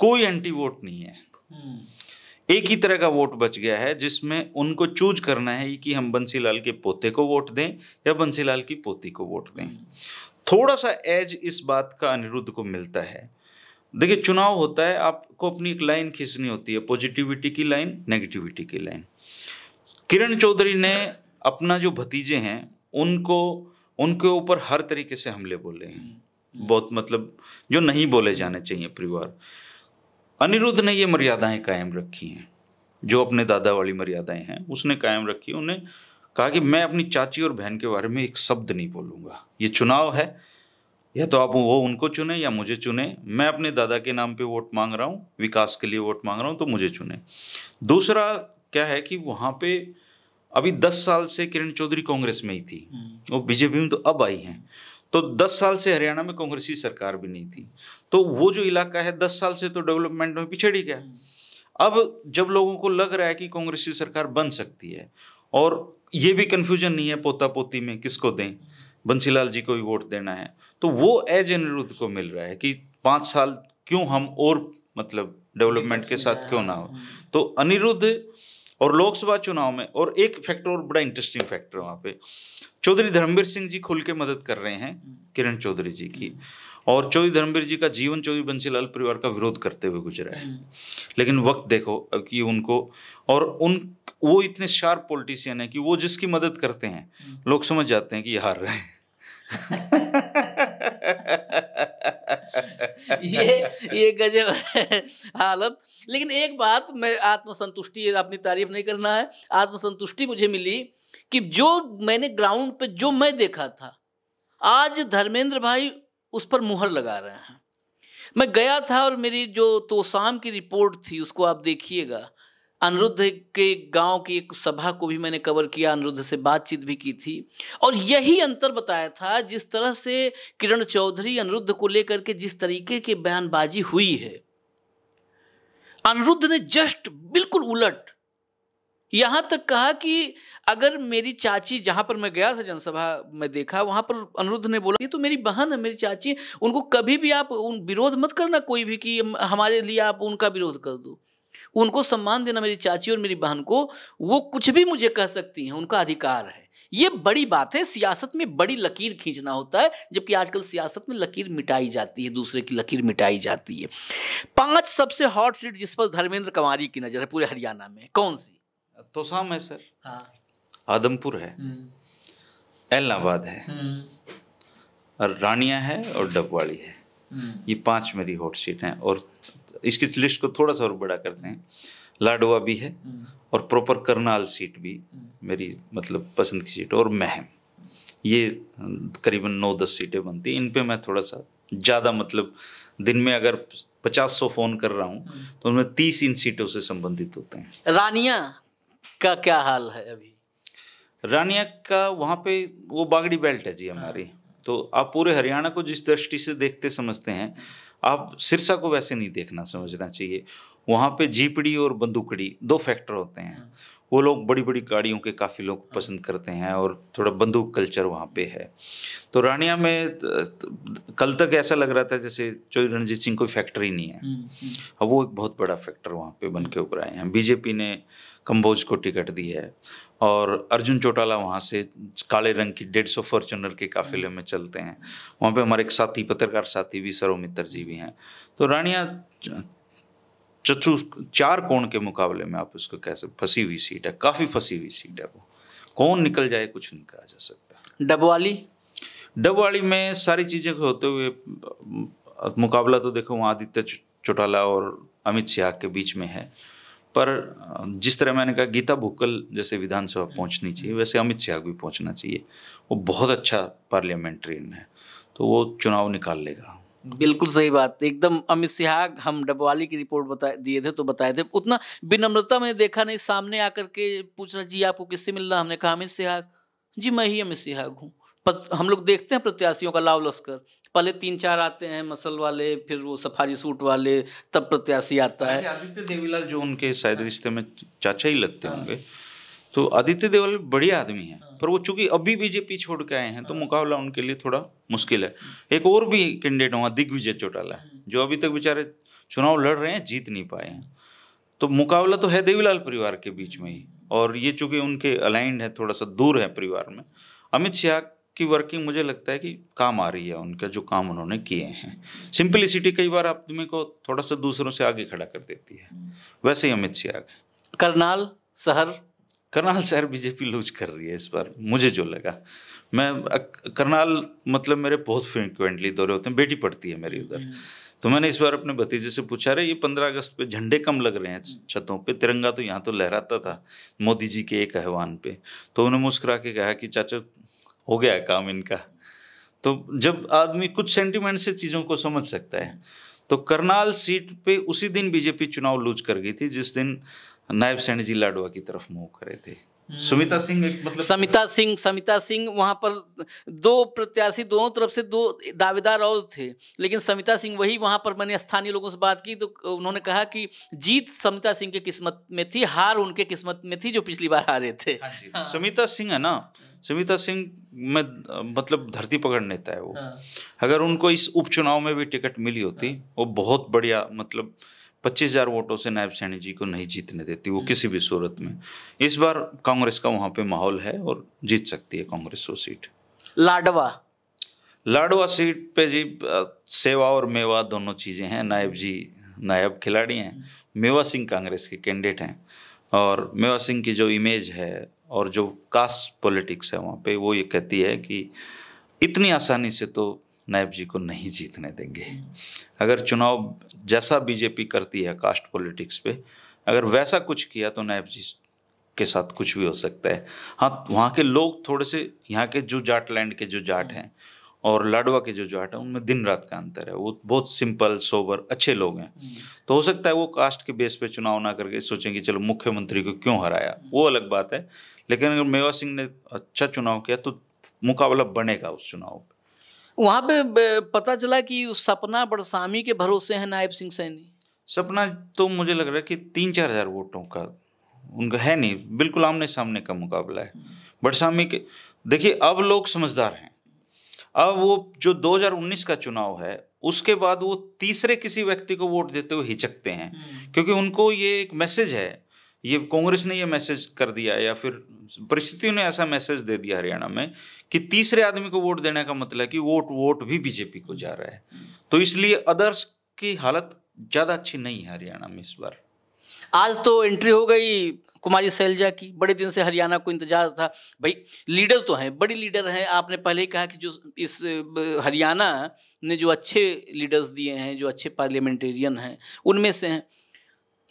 कोई एंटी वोट नहीं है हम्म। एक ही तरह का वोट बच गया है जिसमें उनको चूज करना है कि हम बंसीलाल के पोते को वोट दें या बंसीलाल की पोती को वोट दें हम्म। थोड़ा सा एज इस बात का अनिरुद्ध को मिलता है देखिए चुनाव होता है आपको अपनी एक लाइन खींचनी होती है पॉजिटिविटी की लाइन नेगेटिविटी की लाइन किरण चौधरी ने अपना जो भतीजे हैं उनको उनके ऊपर हर तरीके से हमले बोले हैं हम्म। बहुत मतलब जो नहीं बोले जाने चाहिए परिवार अनिरुद्ध ने ये मर्यादाएं कायम रखी हैं जो अपने दादा वाली मर्यादाएं हैं उसने कायम रखी उन्हें कहा कि मैं अपनी चाची और बहन के बारे में एक शब्द नहीं बोलूँगा ये चुनाव है या तो आप वो उनको चुने या मुझे चुने मैं अपने दादा के नाम पे वोट मांग रहा हूँ विकास के लिए वोट मांग रहा हूँ तो मुझे चुने दूसरा क्या है कि वहाँ पे अभी दस साल से किरण चौधरी कांग्रेस में ही थी वो हम्म। बीजेपी में तो अब आई हैं तो दस साल से हरियाणा में कांग्रेसी सरकार भी नहीं थी तो वो जो इलाका है दस साल से तो डेवलपमेंट में पिछड़ ही गया अब जब लोगों को लग रहा है कि कांग्रेसी सरकार बन सकती है और ये भी कन्फ्यूजन नहीं है पोता पोती में किसको दें बंसीलाल जी को भी वोट देना है तो वो एज अनिरुद्ध को मिल रहा है कि पाँच साल क्यों हम और मतलब डेवलपमेंट के साथ क्यों ना हो तो अनिरुद्ध और लोकसभा चुनाव में और एक फैक्टर और बड़ा इंटरेस्टिंग फैक्टर वहाँ पे चौधरी धर्मवीर सिंह जी खुल के मदद कर रहे हैं किरण चौधरी जी की और चौधरी धर्मवीर जी का जीवन चौधरी बंसीलाल परिवार का विरोध करते हुए गुजरा है लेकिन वक्त देखो कि उनको और उन वो इतने शार्प पॉलिटिशियन है कि वो जिसकी मदद करते हैं लोग समझ जाते हैं कि ये हार रहे हैं ये ये गजब हालत मतलब, लेकिन एक बात मैं आत्मसंतुष्टि अपनी तारीफ नहीं करना है आत्मसंतुष्टि मुझे मिली कि जो मैंने ग्राउंड पे जो मैं देखा था आज धर्मेंद्र भाई उस पर मुहर लगा रहे हैं मैं गया था और मेरी जो तोसाम की रिपोर्ट थी उसको आप देखिएगा अनिरुद्ध के गांव की एक सभा को भी मैंने कवर किया अनिरुद्ध से बातचीत भी की थी और यही अंतर बताया था जिस तरह से किरण चौधरी अनिरुद्ध को लेकर के जिस तरीके की बयानबाजी हुई है अनिरुद्ध ने जस्ट बिल्कुल उलट यहाँ तक कहा कि अगर मेरी चाची जहां पर मैं गया था जनसभा में देखा वहां पर अनिरुद्ध ने बोला ये तो मेरी बहन है मेरी चाची उनको कभी भी आप उन विरोध मत करना कोई भी कि हमारे लिए आप उनका विरोध कर दो उनको सम्मान देना मेरी चाची और मेरी बहन को वो कुछ भी मुझे कह सकती हैं उनका अधिकार है ये बड़ी बात है सियासत में बड़ी लकीर खींचना होता है जबकि आजकल सियासत में लकीर मिटाई जाती है दूसरे की लकीर मिटाई जाती है पांच सबसे हॉट सीट जिस पर धर्मेंद्र कुमारी की नज़र है पूरे हरियाणा में कौन सी तो शाम है सर हाँ आदमपुर है हम्म। एलनाबाद है और हम्म। रानिया है और डबवाड़ी है हम्म। ये पांच मेरी हॉट सीट हैं और इसकी लिस्ट को थोड़ा सा और बड़ा करते हैं लाडवा भी है हम्म। और प्रॉपर करनाल सीट भी हम्म। मेरी मतलब पसंद की सीट और महम ये करीबन नौ दस सीटें बनती इन पे मैं थोड़ा सा ज़्यादा मतलब दिन में अगर पचास सौ फोन कर रहा हूँ हम्म। तो उनमें तीस इन सीटों से संबंधित होते हैं रानिया का क्या हाल है अभी रानिया का वहाँ पे वो बागड़ी बेल्ट है जी हाँ। हमारी तो आप पूरे हरियाणा को जिस दृष्टि से देखते समझते हैं आप सिरसा को वैसे नहीं देखना समझना चाहिए वहाँ पे जीपड़ी और बंदूकड़ी दो फैक्टर होते हैं हाँ। वो लोग बड़ी बड़ी गाड़ियों के काफ़ी लोग हाँ। पसंद करते हैं और थोड़ा बंदूक कल्चर वहाँ पे है तो रानिया में कल तक ऐसा लग रहा था जैसे चौधरी रणजीत सिंह कोई फैक्ट्री नहीं है हम्म, हम्म। अब वो एक बहुत बड़ा फैक्टर वहाँ पे बन के उभर आए हैं बीजेपी ने कम्बोज को टिकट दी है और अर्जुन चौटाला वहाँ से काले रंग की डेढ़ सौ फॉर्चुनर के काफिले में चलते हैं वहाँ पे हमारे एक साथी पत्रकार साथी भी सरो मित्र जी भी हैं तो रानिया चतु चार कोण के मुकाबले में आप उसको कह सकते फंसी हुई सीट है काफ़ी फंसी हुई सीट है वो कौन निकल जाए कुछ नहीं कहा जा सकता डबवाली डबवाली में सारी चीज़ें होते हुए मुकाबला तो देखो वहाँ आदित्य चौटाला और अमित शाह के बीच में है पर जिस तरह मैंने कहा गीता भुक्कल जैसे विधानसभा पहुंचनी चाहिए वैसे अमित शाह भी पहुंचना चाहिए वो बहुत अच्छा पार्लियामेंट्रियन है तो वो चुनाव निकाल लेगा बिल्कुल सही बात एकदम अमित सिहाग हम डबवाली की रिपोर्ट बता दिए थे तो बताए थे उतना विनम्रता में देखा नहीं सामने आकर के पूछना जी आपको किससे मिलना हमने कहा अमित सिहाग जी मैं ही अमित सिहाग हूँ हम लोग देखते हैं प्रत्याशियों का लाव लश्कर पहले तीन चार आते हैं मसल वाले फिर वो सफारी सूट वाले तब प्रत्याशी आता है आदित्य देवीलाल जो उनके शायद रिश्ते में चाचा ही लगते हाँ। होंगे तो आदित्य देवल बड़े आदमी हैं हाँ। पर वो चूंकि अभी बीजेपी छोड़ के आए हैं तो हाँ। मुकाबला उनके लिए थोड़ा मुश्किल है एक और भी कैंडिडेट हुआ दिग्विजय चौटाला जो अभी तक बेचारे चुनाव लड़ रहे हैं जीत नहीं पाए हैं तो मुकाबला तो है देवीलाल परिवार के बीच में ही और ये चूंकि उनके अलाइंड है थोड़ा सा दूर है परिवार में अमित शाह की वर्किंग मुझे लगता है कि काम आ रही है उनका जो काम उन्होंने किए हैं सिंपलिसिटी कई बार आदमी को थोड़ा सा दूसरों से आगे खड़ा कर देती है वैसे ही अमित सिंह आगे करनाल शहर करनाल शहर बीजेपी लूज कर रही है इस बार मुझे जो लगा मैं करनाल मतलब मेरे बहुत फ्रिक्वेंटली दौरे होते हैं बेटी पढ़ती है मेरी उधर हम्म। तो मैंने इस बार अपने भतीजे से पूछा रहे ये पंद्रह अगस्त पे झंडे कम लग रहे हैं छतों पे तिरंगा तो यहाँ तो लहराता था मोदी जी के एक आह्वान पे तो उन्होंने मुस्करा के कहा कि चाचा हो गया काम इनका तो जब आदमी कुछ सेंटिमेंट से चीज़ों को समझ सकता है तो करनाल सीट पे उसी दिन बीजेपी चुनाव लूज कर गई थी जिस दिन नायब सैनी जी लाडवा की तरफ मूव करे थे हम्म। सुमिता सिंह मतलब समिता सिंह समिता सिंह वहां पर दो प्रत्याशी दोनों तरफ से दो दावेदार और थे लेकिन समिता सिंह वही वहां पर मैंने स्थानीय लोगों से बात की तो उन्होंने कहा कि जीत समिता सिंह के किस्मत में थी हार उनके किस्मत में थी जो पिछली बार हारे थे हाँ हाँ। समिता सिंह है ना सुमिता सिंह में मतलब धरती पकड़ लेता है वो हाँ। अगर उनको इस उपचुनाव में भी टिकट मिली होती हाँ। वो बहुत बढ़िया मतलब पच्चीस हजार वोटों से नायब सैनी जी को नहीं जीतने देती वो किसी भी सूरत में इस बार कांग्रेस का वहाँ पे माहौल है और जीत सकती है कांग्रेस वो सीट लाडवा लाडवा सीट पे जी सेवा और मेवा दोनों चीज़ें हैं नायब जी नायब खिलाड़ी हैं मेवा सिंह कांग्रेस के कैंडिडेट हैं और मेवा सिंह की जो इमेज है और जो कास्ट पॉलिटिक्स है वहाँ पे वो ये कहती है कि इतनी आसानी से तो नायब जी को नहीं जीतने देंगे अगर चुनाव जैसा बीजेपी करती है कास्ट पॉलिटिक्स पे अगर वैसा कुछ किया तो नायब जी के साथ कुछ भी हो सकता है हाँ वहाँ के लोग थोड़े से यहाँ के जो जाट लैंड के जो जाट हैं और लाडवा के जो जाट हैं उनमें दिन रात का अंतर है वो बहुत सिंपल सोबर अच्छे लोग हैं तो हो सकता है वो कास्ट के बेस पे चुनाव ना करके सोचें कि चलो मुख्यमंत्री को क्यों हराया वो अलग बात है लेकिन अगर मेवा सिंह ने अच्छा चुनाव किया तो मुकाबला बनेगा उस चुनाव पर वहाँ पे पता चला कि सपना बड़सामी के भरोसे हैं नायब सिंह सैनी सपना तो मुझे लग रहा है कि तीन चार हजार वोटों का उनका है नहीं बिल्कुल आमने सामने का मुकाबला है बड़सामी के देखिए अब लोग समझदार हैं अब वो जो 2019 का चुनाव है उसके बाद वो तीसरे किसी व्यक्ति को वोट देते हुए हिचकते हैं हम्म। क्योंकि उनको ये एक मैसेज है ये कांग्रेस ने ये मैसेज कर दिया या फिर परिस्थितियों ने ऐसा मैसेज दे दिया हरियाणा में कि तीसरे आदमी को वोट देने का मतलब है कि वोट वोट भी बीजेपी को जा रहा है तो इसलिए अदर्स की हालत ज़्यादा अच्छी नहीं है हरियाणा में इस बार आज तो एंट्री हो गई कुमारी सैलजा की बड़े दिन से हरियाणा को इंतजार था भाई लीडर तो हैं बड़ी लीडर हैं आपने पहले ही कहा कि जो इस हरियाणा ने जो अच्छे लीडर्स दिए हैं जो अच्छे पार्लियामेंटेरियन हैं उनमें से हैं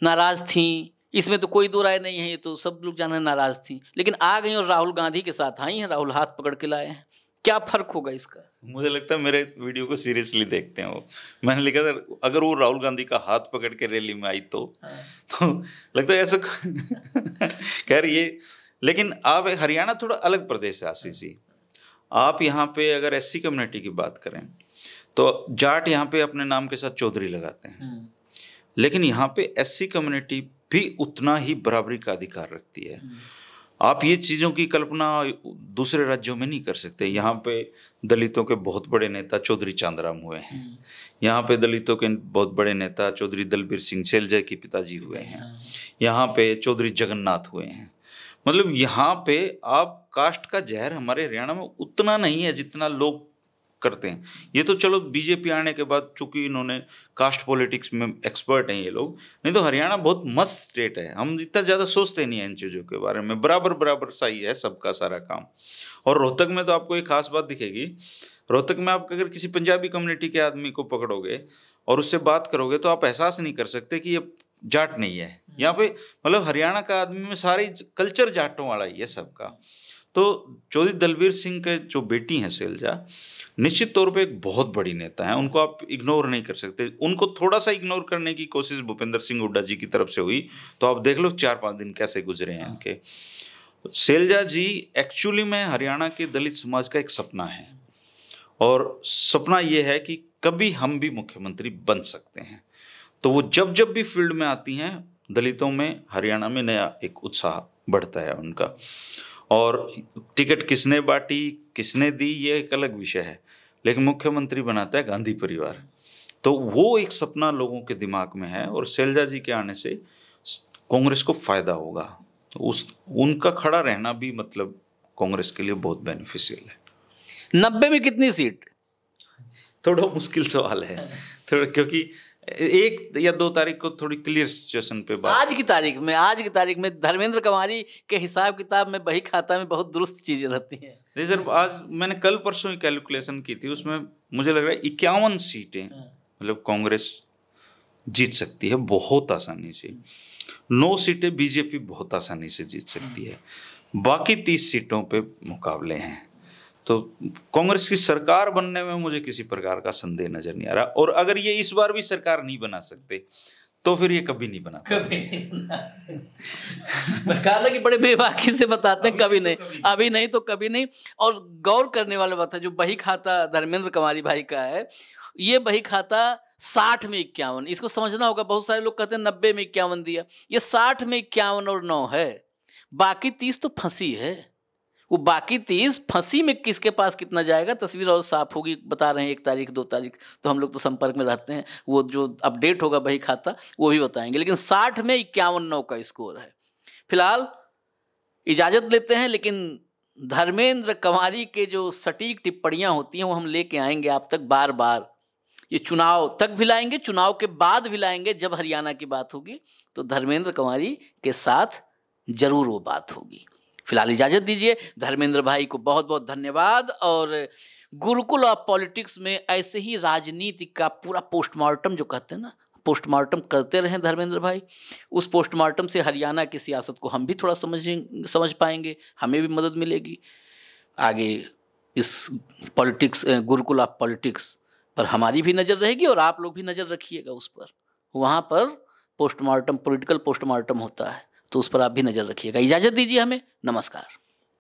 नाराज़ थी इसमें तो कोई दो राय नहीं है ये तो सब लोग जाना नाराज थी लेकिन आ गई और राहुल गांधी के साथ आई हैं राहुल हाथ पकड़ के लाए हैं क्या फर्क होगा इसका मुझे लगता है मेरे वीडियो को सीरियसली देखते हैं वो मैंने लिखा था अगर वो राहुल गांधी का हाथ पकड़ के रैली में आई तो, हाँ। तो लगता है ऐसा खैर ये लेकिन आप हरियाणा थोड़ा अलग प्रदेश है आशीष जी आप यहाँ पे अगर एस कम्युनिटी की बात करें तो जाट यहाँ पे अपने नाम के साथ चौधरी लगाते हैं हम्म। लेकिन यहाँ पे एस कम्युनिटी भी उतना ही बराबरी का अधिकार रखती है हम्म। आप ये चीज़ों की कल्पना दूसरे राज्यों में नहीं कर सकते यहाँ पे दलितों के बहुत बड़े नेता चौधरी चांदराम हुए हैं हम्म। यहाँ पे दलितों के बहुत बड़े नेता चौधरी दलबीर सिंह सेलजय के पिताजी हुए हैं हाँ। यहाँ पे चौधरी जगन्नाथ हुए हैं मतलब यहाँ पे आप कास्ट का जहर हमारे हरियाणा में उतना नहीं है जितना लोग करते हैं ये तो चलो बीजेपी आने के बाद चूंकि इन्होंने कास्ट पॉलिटिक्स में एक्सपर्ट हैं ये लोग नहीं तो हरियाणा बहुत मस्त स्टेट है हम इतना ज़्यादा सोचते नहीं हैं इन चीज़ों के बारे में बराबर बराबर सही है सबका सारा काम और रोहतक में तो आपको एक खास बात दिखेगी रोहतक में आप अगर किसी पंजाबी कम्युनिटी के आदमी को पकड़ोगे और उससे बात करोगे तो आप एहसास नहीं कर सकते कि ये जाट नहीं है यहाँ पे मतलब हरियाणा का आदमी में सारी कल्चर जाटों वाला ही है सबका तो चौधरी दलबीर सिंह के जो बेटी हैं शैलजा निश्चित तौर पे एक बहुत बड़ी नेता है उनको आप इग्नोर नहीं कर सकते उनको थोड़ा सा इग्नोर करने की कोशिश भूपेंद्र सिंह हुड्डा जी की तरफ से हुई तो आप देख लो चार पाँच दिन कैसे गुजरे हैं उनके शैलजा जी एक्चुअली में हरियाणा के दलित समाज का एक सपना है और सपना ये है कि कभी हम भी मुख्यमंत्री बन सकते हैं तो वो जब जब भी फील्ड में आती हैं दलितों में हरियाणा में नया एक उत्साह बढ़ता है उनका और टिकट किसने बांटी किसने दी ये एक अलग विषय है लेकिन मुख्यमंत्री बनाता है गांधी परिवार तो वो एक सपना लोगों के दिमाग में है और शैलजा जी के आने से कांग्रेस को फायदा होगा उस उनका खड़ा रहना भी मतलब कांग्रेस के लिए बहुत बेनिफिशियल है नब्बे में कितनी सीट थोड़ा मुश्किल सवाल है थोड़ा क्योंकि एक या दो तारीख को थोड़ी क्लियर सिचुएशन पे बात आज की तारीख में आज की तारीख में धर्मेंद्र कुमारी के हिसाब किताब में बही खाता में बहुत दुरुस्त चीज़ें रहती हैं जी सर आज मैंने कल परसों ही कैलकुलेशन की थी उसमें मुझे लग रहा है इक्यावन सीटें हाँ। मतलब कांग्रेस जीत सकती है बहुत आसानी से नौ सीटें बीजेपी बहुत आसानी से जीत सकती हाँ। है बाकी तीस सीटों पे मुकाबले हैं तो कांग्रेस की सरकार बनने में मुझे किसी प्रकार का संदेह नजर नहीं आ रहा और अगर ये इस बार भी सरकार नहीं बना सकते तो फिर ये कभी नहीं बना कभी नहीं कि बड़े बेबाकी से बताते हैं कभी तो नहीं कभी। अभी नहीं तो कभी नहीं और गौर करने वाला बात है जो बही खाता धर्मेंद्र कुमारी भाई का है ये बही खाता साठ में इक्यावन इसको समझना होगा बहुत सारे लोग कहते हैं नब्बे में इक्यावन दिया ये साठ में इक्यावन और नौ है बाकी तीस तो फंसी है वो बाकी तीस फंसी में किसके पास कितना जाएगा तस्वीर और साफ होगी बता रहे हैं एक तारीख दो तारीख तो हम लोग तो संपर्क में रहते हैं वो जो अपडेट होगा बही खाता वो भी बताएंगे लेकिन साठ में इक्यावन नौ का स्कोर है फिलहाल इजाज़त लेते हैं लेकिन धर्मेंद्र कंवारी के जो सटीक टिप्पणियाँ होती हैं वो हम लेके आएंगे आप तक बार बार ये चुनाव तक भी लाएंगे चुनाव के बाद भी लाएंगे जब हरियाणा की बात होगी तो धर्मेंद्र कंवारी के साथ जरूर वो बात होगी फिलहाल इजाज़त दीजिए धर्मेंद्र भाई को बहुत बहुत धन्यवाद और गुरुकुल ऑफ पॉलिटिक्स में ऐसे ही राजनीति का पूरा पोस्टमार्टम जो कहते हैं ना पोस्टमार्टम करते रहें धर्मेंद्र भाई उस पोस्टमार्टम से हरियाणा की सियासत को हम भी थोड़ा समझें समझ पाएंगे हमें भी मदद मिलेगी आगे इस पॉलिटिक्स गुरुकुल ऑफ पॉलिटिक्स पर हमारी भी नज़र रहेगी और आप लोग भी नज़र रखिएगा उस पर वहाँ पर पोस्टमार्टम पॉलिटिकल पोस्टमार्टम होता है तो उस पर आप भी नज़र रखिएगा इजाज़त दीजिए हमें नमस्कार